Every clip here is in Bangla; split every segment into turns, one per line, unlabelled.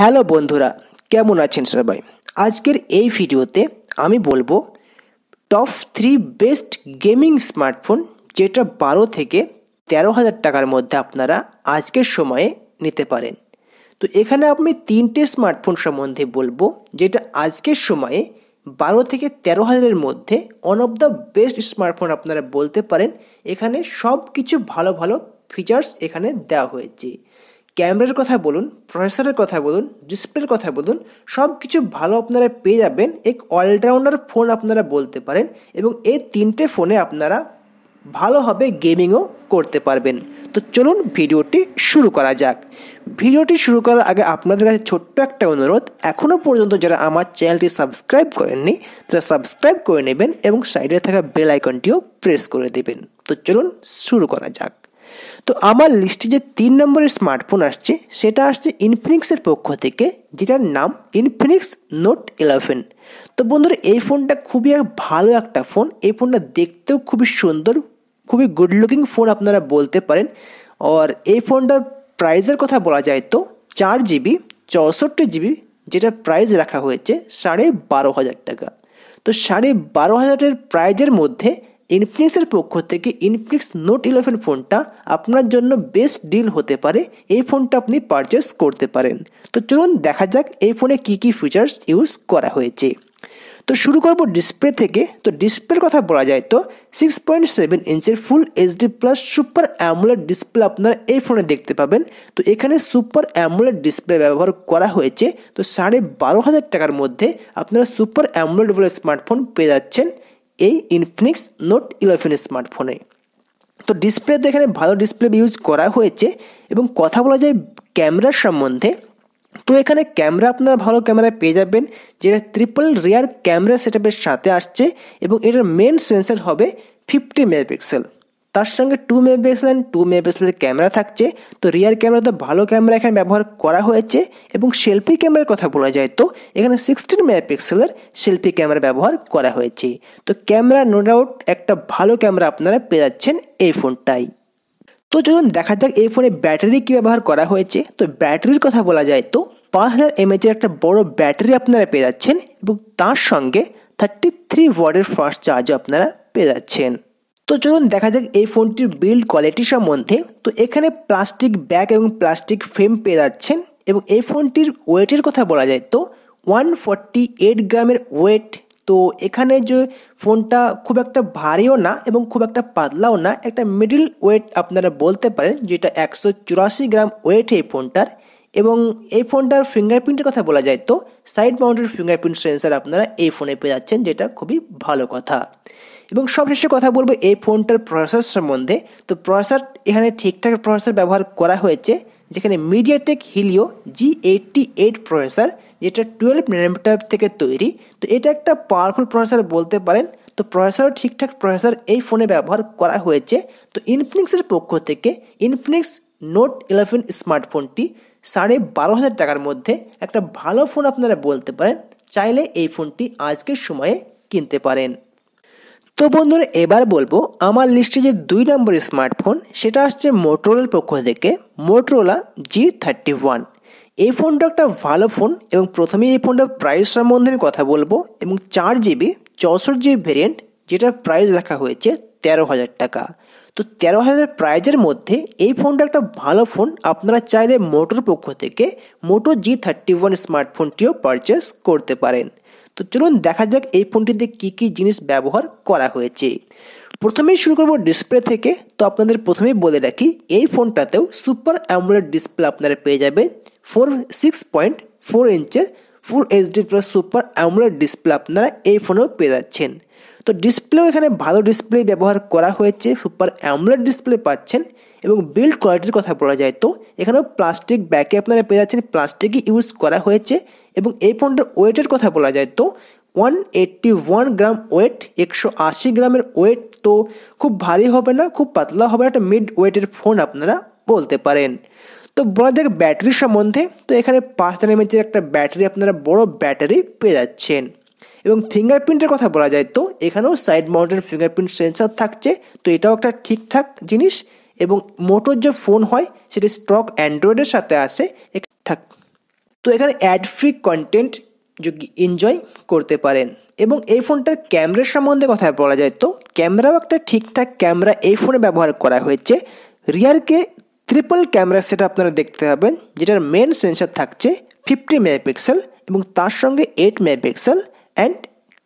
হ্যালো বন্ধুরা কেমন আছেন সবাই আজকের এই ভিডিওতে আমি বলবো top three best gaming smartphone যেটা বারো থেকে তেরো হাজার টাকার মধ্যে আপনারা আজকের সময়ে নিতে পারেন তো এখানে আমি তিনটে স্মার্টফোন সম্বন্ধে বলবো যেটা আজকের সময়ে বারো থেকে তেরো হাজারের মধ্যে one of the best smartphone আপনারা বলতে পারেন এখানে সব কিছু ভালো ভালো ফিচার্স এখানে দেওয়া হয়েছে ক্যামেরার কথা বলুন প্রসেসরের কথা বলুন ডিসপ্লের কথা বলুন সব কিছু ভালো আপনারা পেয়ে যাবেন এক অলরাউন্ডার ফোন আপনারা বলতে পারেন এবং এই তিনটে ফোনে আপনারা ভালোভাবে গেমিংও করতে পারবেন তো চলুন ভিডিওটি শুরু করা যাক ভিডিওটি শুরু করার আগে আপনাদের কাছে ছোট্ট একটা অনুরোধ এখনও পর্যন্ত যারা আমার চ্যানেলটি সাবস্ক্রাইব করেননি তারা সাবস্ক্রাইব করে নেবেন এবং সাইডে থাকা বেল আইকনটিও প্রেস করে দেবেন তো চলুন শুরু করা যাক তো আমার লিস্টে যে তিন নম্বরের স্মার্টফোন আসছে সেটা আসছে ইনফিনিক্সের পক্ষ থেকে যেটার নাম ইনফিনিক্স নোট ইলেভেন তো বন্ধুরা এই ফোনটা খুবই ভালো একটা ফোন এই ফোনটা দেখতেও খুবই সুন্দর খুবই গুড লুকিং ফোন আপনারা বলতে পারেন আর এই ফোনটার প্রাইজের কথা বলা যায় তো চার জিবি চৌষট্টি জিবি যেটার প্রাইস রাখা হয়েছে সাড়ে বারো হাজার টাকা তো সাড়ে বারো হাজারের প্রাইজের মধ্যে ইনফ্লিক্সের পক্ষ থেকে ইনফ্লিক্স নোট ইলেভেন ফোনটা আপনার জন্য বেস্ট ডিল হতে পারে এই ফোনটা আপনি পারচেস করতে পারেন তো চলুন দেখা যাক এই ফোনে কী কী ফিচার্স ইউজ করা হয়েছে তো শুরু করবো ডিসপ্লে থেকে তো ডিসপ্লের কথা বলা যায় তো সিক্স পয়েন্ট সেভেন ইঞ্চের full HD plus super AMOLED display আপনারা এই ফোনে দেখতে পাবেন তো এখানে সুপার অ্যামুলেট ডিসপ্লে ব্যবহার করা হয়েছে তো সাড়ে বারো হাজার টাকার মধ্যে আপনারা সুপার অ্যামুলেট বলে স্মার্টফোন পেয়ে যাচ্ছেন এই ইনফিনিক্স নোট ইলেভেন স্মার্টফোনে তো ডিসপ্লে তো এখানে ভালো ডিসপ্লে ইউজ করা হয়েছে এবং কথা বলা যায় ক্যামেরার সম্বন্ধে তো এখানে ক্যামেরা আপনারা ভালো ক্যামেরা পেয়ে যাবেন যেটা ট্রিপল রিয়ার ক্যামেরা সেটআপের সাথে আসছে এবং এটার মেন সেন্সার হবে ফিফটি মেগাপিক্সেল তার সঙ্গে টু মেগাপিক্সেল টু মেগাপিক্সেলের ক্যামেরা থাকছে তো রিয়ার ক্যামেরা তো ভালো ক্যামেরা এখানে ব্যবহার করা হয়েছে এবং সেলফি ক্যামেরার কথা বলা যায় তো এখানে সিক্সটিন মেগাপিক্সেলের সেলফি ক্যামেরা ব্যবহার করা হয়েছে তো ক্যামেরা নো ডাউট একটা ভালো ক্যামেরা আপনারা পেয়ে যাচ্ছেন এই ফোনটাই তো চলুন দেখা যাক এই ফোনে ব্যাটারি কী ব্যবহার করা হয়েছে তো ব্যাটারির কথা বলা যায় তো পাঁচ হাজার এমএচের একটা বড় ব্যাটারি আপনারা পেয়ে যাচ্ছেন এবং তার সঙ্গে থার্টি থ্রি ওয়ার্ডের ফাস্ট চার্জও আপনারা পেয়ে যাচ্ছেন তো চলুন দেখা যাক এই ফোনটির বিল্ড কোয়ালিটি সম্বন্ধে তো এখানে প্লাস্টিক ব্যাগ এবং প্লাস্টিক ফ্রেম পেয়ে যাচ্ছেন এবং এই ফোনটির ওয়েটের কথা বলা যায় তো ওয়ান ফর্টি এইট গ্রামের ওয়েট তো এখানে যে ফোনটা খুব একটা ভারীও না এবং খুব একটা পাতলাও না একটা মিডিল ওয়েট আপনারা বলতে পারেন যেটা একশো চুরাশি গ্রাম ওয়েট এই ফোনটার এবং এই ফোনটার ফিঙ্গারপ্রিন্টের কথা বলা যায় তো সাইড মাউন্টেড ফিঙ্গারপ্রিন্ট সেন্সার আপনারা এই ফোনে পেয়ে যাচ্ছেন যেটা খুবই ভালো কথা এবং সবশেষে কথা বলবো এই ফোনটার প্রসেসর সম্বন্ধে তো প্রসেসর এখানে ঠিকঠাক প্রসেসর ব্যবহার করা হয়েছে যেখানে MediaTek Helio G eighty eight processor যেটা টুয়েলভ ন্যানোমিটার থেকে তৈরি তো এটা একটা পাওয়ারফুল প্রসেসর বলতে পারেন তো প্রসেসরও ঠিকঠাক প্রসেসর এই ফোনে ব্যবহার করা হয়েছে তো ইনফিনিক্সের পক্ষ থেকে ইনফিনিক্স নোট ইলেভেন স্মার্টফোনটি সাড়ে বারো হাজার টাকার মধ্যে একটা ভালো ফোন আপনারা বলতে পারেন চাইলে এই ফোনটি আজকের সময়ে কিনতে পারেন তো বন্ধুরা এবার বলবো আমার লিস্টে যে দুই নম্বর স্মার্টফোন সেটা আসছে মোটরোলার পক্ষ থেকে মোটরোলা জি থার্টি ওয়ান এই ফোনটা একটা ভালো ফোন এবং প্রথমেই এই ফোনটার প্রাইস সম্বন্ধে আমি কথা বলবো এবং চার জিবি চৌষট্টি জিবি ভেরিয়েন্ট যেটার প্রাইস রাখা হয়েছে তেরো হাজার টাকা তো তেরো হাজার প্রাইজের মধ্যে এই ফোনটা একটা ভালো ফোন আপনারা চাইলে মোটোর পক্ষ থেকে মোটো জি থার্টি ওয়ান স্মার্টফোনটিও পারচেস করতে পারেন তো চলুন দেখা যাক এই ফোনটিতে কী কী জিনিস ব্যবহার করা হয়েছে প্রথমেই শুরু করব ডিসপ্লে থেকে তো আপনাদের প্রথমেই বলে রাখি এই ফোনটাতেও সুপার অ্যামুলেট ডিসপ্লে আপনারা পেয়ে যাবেন ফোর সিক্স পয়েন্ট ফোর ইঞ্চের full HD plus super AMOLED display আপনারা এই ফোনেও পেয়ে যাচ্ছেন তো ডিসপ্লেও এখানে ভালো ডিসপ্লে ব্যবহার করা হয়েছে সুপার অ্যামুলেট ডিসপ্লে পাচ্ছেন এবং বিল্ড কোয়ালিটির কথা বলা যায় তো এখানেও প্লাস্টিক ব্যাকে আপনারা পেয়ে যাচ্ছেন প্লাস্টিকই ইউজ করা হয়েছে এবং এই পণ্যের ওয়েটের কথা বলা যায় তো one eighty one gram weight একশো আশি গ্রামের ওয়েট তো খুব ভারী হবে না খুব পাতলা হবে একটা মিড ওয়েটের ফোন আপনারা বলতে পারেন তো বলা যাক ব্যাটারি সম্বন্ধে তো এখানে পাঁচ এমএচের একটা ব্যাটারি আপনারা বড় ব্যাটারি পেয়ে যাচ্ছেন এবং ফিঙ্গারপ্রিন্টের কথা বলা যায় তো এখানেও সাইড মাউন্টের ফিঙ্গারপ্রিন্ট সেন্সার থাকছে তো এটাও একটা ঠিকঠাক জিনিস এবং মোটোর যে ফোন হয় সেটি স্টক অ্যান্ড্রয়েডের সাথে আসে থাক তো এখানে অ্যাড ফ্রি কন্টেন্ট এনজয় করতে পারেন এবং এই ফোনটার ক্যামেরার সম্বন্ধে কথা বলা যায় তো ক্যামেরাও একটা ঠিকঠাক ক্যামেরা এই ফোনে ব্যবহার করা হয়েছে রিয়ারকে ট্রিপল ক্যামেরা সেটা আপনারা দেখতে পাবেন যেটার মেন সেন্সার থাকছে ফিফটি মেগাপিক্সেল এবং তার সঙ্গে এইট মেগাপিক্সেল অ্যান্ড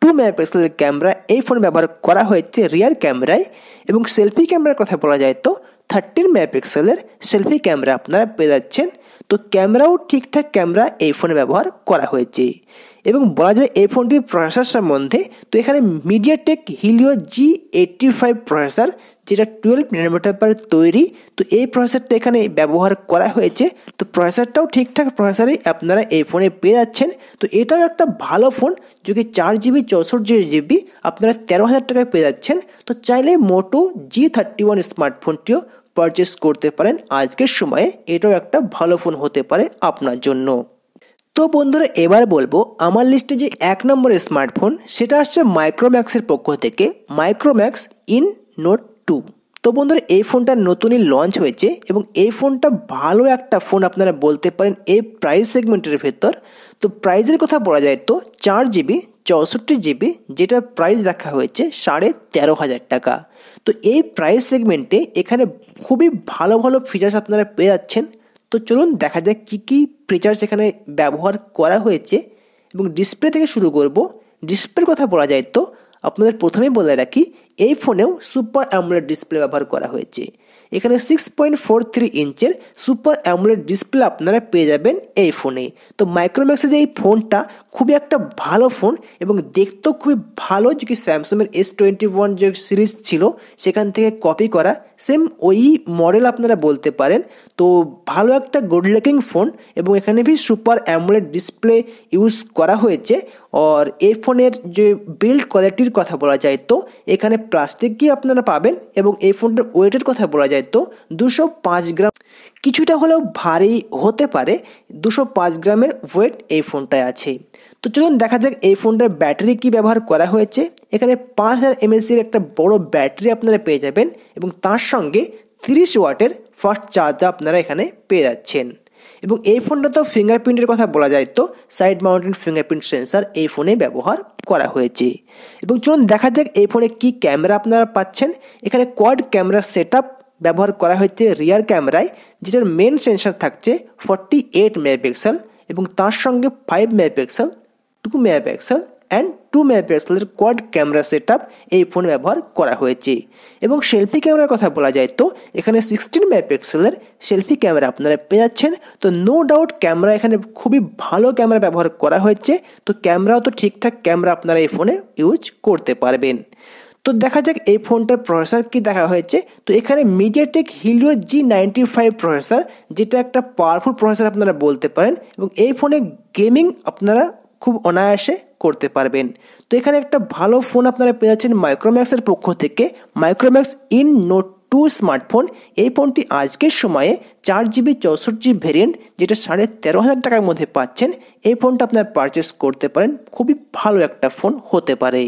টু মেগাপিক্সেলের ক্যামেরা এই ফোন ব্যবহার করা হয়েছে রিয়ার ক্যামেরায় এবং সেলফি ক্যামেরার কথা বলা যায় তো থার্টিন মেগাপিক্সেলের সেলফি ক্যামেরা আপনারা পেয়ে যাচ্ছেন তো ক্যামেরাও ঠিকঠাক ক্যামেরা এই ফোনে ব্যবহার করা হয়েছে এবং বলা যায় এই ফোনটির প্রসেসর সম্বন্ধে তো এখানে MediaTek Helio G eighty five processor যেটা টুয়েলভ ন্যানোমিটার পার তৈরি তো এই প্রসেসরটা এখানে ব্যবহার করা হয়েছে তো প্রসেসরটাও ঠিকঠাক প্রসেসরেই আপনারা এই ফোনে পেয়ে যাচ্ছেন তো এটাও একটা ভালো ফোন যদি চার জিবি চৌষট্টি জিবি আপনারা তেরো হাজার টাকায় পেয়ে যাচ্ছেন তো চাইলে মোটো জি থার্টি ওয়ান স্মার্টফোনটিও পারচেস করতে পারেন আজকের সময়ে এটাও একটা ভালো ফোন হতে পারে আপনার জন্য তো বন্ধুরা এবার বলবো আমার লিস্টে যে এক নম্বরের স্মার্টফোন সেটা আসছে মাইক্রোম্যাক্সের পক্ষ থেকে মাইক্রোম্যাক্স ইন নোট টু তো বন্ধুরা এই ফোনটা নতুনই লঞ্চ হয়েছে এবং এই ফোনটা ভালো একটা ফোন আপনারা বলতে পারেন এই প্রাইস সেগমেন্টের ভেতর তো প্রাইজের কথা বলা যায় তো চার জিবি চৌষট্টি জিবি যেটা প্রাইস রাখা হয়েছে সাড়ে তেরো হাজার টাকা তো এই প্রাইস সেগমেন্টে এখানে খুবই ভালো ভালো ফিচার্স আপনারা পেয়ে যাচ্ছেন তো চলুন দেখা যাক কী কী ফিচার্স এখানে ব্যবহার করা হয়েছে এবং ডিসপ্লে থেকে শুরু করব ডিসপ্লের কথা বলা যায় তো আপনাদের প্রথমেই বলে রাখি এই ফোনেও সুপার অ্যামোলেড ডিসপ্লে ব্যবহার করা হয়েছে এখানে সিক্স পয়েন্ট ফোর থ্রি ইঞ্চের সুপার অ্যামুলেট ডিসপ্লে আপনারা পেয়ে যাবেন এই ফোনে তো মাইক্রোম্যাক্সের এই ফোনটা খুবই একটা ভালো ফোন এবং দেখতেও খুবই ভালো যে কি স্যামসংয়ের এস টোয়েন্টি ওয়ান যে সিরিজ ছিল সেখান থেকে কপি করা সেম ওই মডেল আপনারা বলতে পারেন তো ভালো একটা গুড লুকিং ফোন এবং এখানে ভি সুপার অ্যামুলেট ডিসপ্লে ইউজ করা হয়েছে আর এই ফোনের যে বিল্ড কোয়ালিটির কথা বলা যায় তো এখানে প্লাস্টিকই আপনারা পাবেন এবং এই ফোনটার ওয়েটের কথা বলা যায় তো দুশো পাঁচ গ্রাম কিছুটা হলেও ভারী হতে পারে দুশো পাঁচ গ্রামের ওয়েট এই ফোনটায় আছে তো চলুন দেখা যাক এই ফোনটার ব্যাটারি কি ব্যবহার করা হয়েছে এখানে পাঁচ হাজার এমএসির একটা বড় ব্যাটারি আপনারা পেয়ে যাবেন এবং তার সঙ্গে তিরিশ ওয়াটের ফার্স্ট চার্জার আপনারা এখানে পেয়ে যাচ্ছেন এবং এই ফোনটা তো ফিঙ্গারপ্রিন্টের কথা বলা যায় তো সাইড মাউন্টেন ফিঙ্গারপ্রিন্ট সেন্সার এই ফোনে ব্যবহার করা হয়েছে এবং চলুন দেখা যাক এই ফোনে কি ক্যামেরা আপনারা পাচ্ছেন এখানে কোয়াড ক্যামেরা সেট ব্যবহার করা হয়েছে রিয়ার ক্যামেরায় যেটার মেন সেন্সার থাকছে ফর্টি এইট মেগাপিক্সেল এবং তার সঙ্গে five megapixel two megapixel and two মেগাপিক্সেলের কোয়াড ক্যামেরা সেট এই ফোনে ব্যবহার করা হয়েছে এবং সেলফি ক্যামেরার কথা বলা যায় তো এখানে সিক্সটিন মেগাপিক্সেলের সেলফি ক্যামেরা আপনারা পেয়ে যাচ্ছেন তো নো ডাউট ক্যামেরা এখানে খুবই ভালো ক্যামেরা ব্যবহার করা হয়েছে তো ক্যামেরাও তো ঠিকঠাক ক্যামেরা আপনারা এই ফোনে ইউজ করতে পারবেন তো দেখা যাক এই ফোনটার প্রসেসর কি দেখা হয়েছে তো এখানে MediaTek Helio G ninety five processor যেটা একটা পাওয়ারফুল প্রসেসর আপনারা বলতে পারেন এবং এই ফোনে গেমিং আপনারা খুব অনায়াসে করতে পারবেন তো এখানে একটা ভালো ফোন আপনারা পেয়ে যাচ্ছেন মাইক্রোম্যাক্সের পক্ষ থেকে Micromax in note two smartphone এই ফোনটি আজকের সময়ে চার জিবি চৌষট্টি জি ভেরিয়েন্ট যেটা সাড়ে তেরো হাজার টাকার মধ্যে পাচ্ছেন এই ফোনটা আপনারা পারচেস করতে পারেন খুবই ভালো একটা ফোন হতে পারে